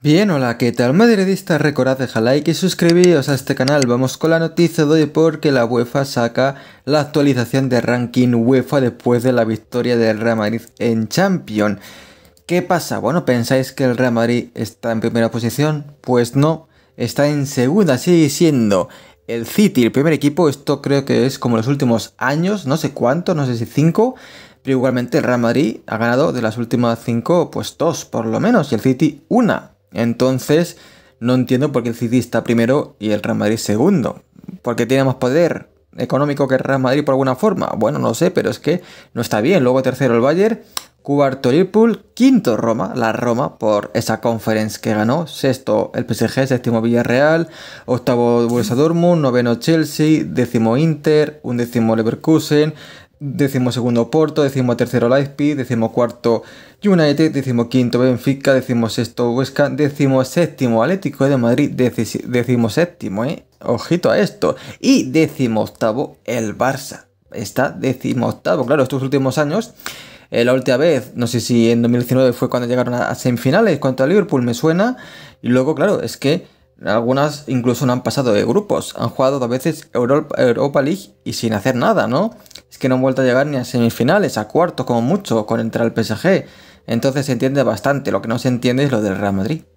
Bien, hola, ¿qué tal Madridista, Recordad dejar like y suscribiros a este canal. Vamos con la noticia de hoy porque la UEFA saca la actualización de ranking UEFA después de la victoria del Real Madrid en Champions. ¿Qué pasa? Bueno, ¿pensáis que el Real Madrid está en primera posición? Pues no, está en segunda, sigue siendo el City, el primer equipo. Esto creo que es como los últimos años, no sé cuánto no sé si cinco. Pero igualmente el Real Madrid ha ganado de las últimas cinco, pues dos por lo menos, y el City una. Entonces, no entiendo por qué el City está primero y el Real Madrid segundo. Porque tiene más poder económico que el Real Madrid por alguna forma. Bueno, no sé, pero es que no está bien. Luego tercero el Bayern, cuarto Liverpool, quinto Roma, la Roma por esa conference que ganó, sexto el PSG, séptimo Villarreal, octavo Borussia Dortmund, noveno Chelsea, décimo Inter, undécimo Leverkusen, segundo, Porto, decimotercero Leipzig, cuarto, United, quinto, Benfica, sexto, Huesca, séptimo, Atlético de Madrid, séptimo, ¿eh? Ojito a esto. Y octavo, el Barça. Está octavo claro, estos últimos años. Eh, la última vez, no sé si en 2019 fue cuando llegaron a semifinales cuanto a Liverpool, me suena. Y luego, claro, es que algunas incluso no han pasado de grupos. Han jugado dos veces Europa League y sin hacer nada, ¿no? que no han vuelto a llegar ni a semifinales, a cuartos como mucho, con entrar al PSG. Entonces se entiende bastante, lo que no se entiende es lo del Real Madrid.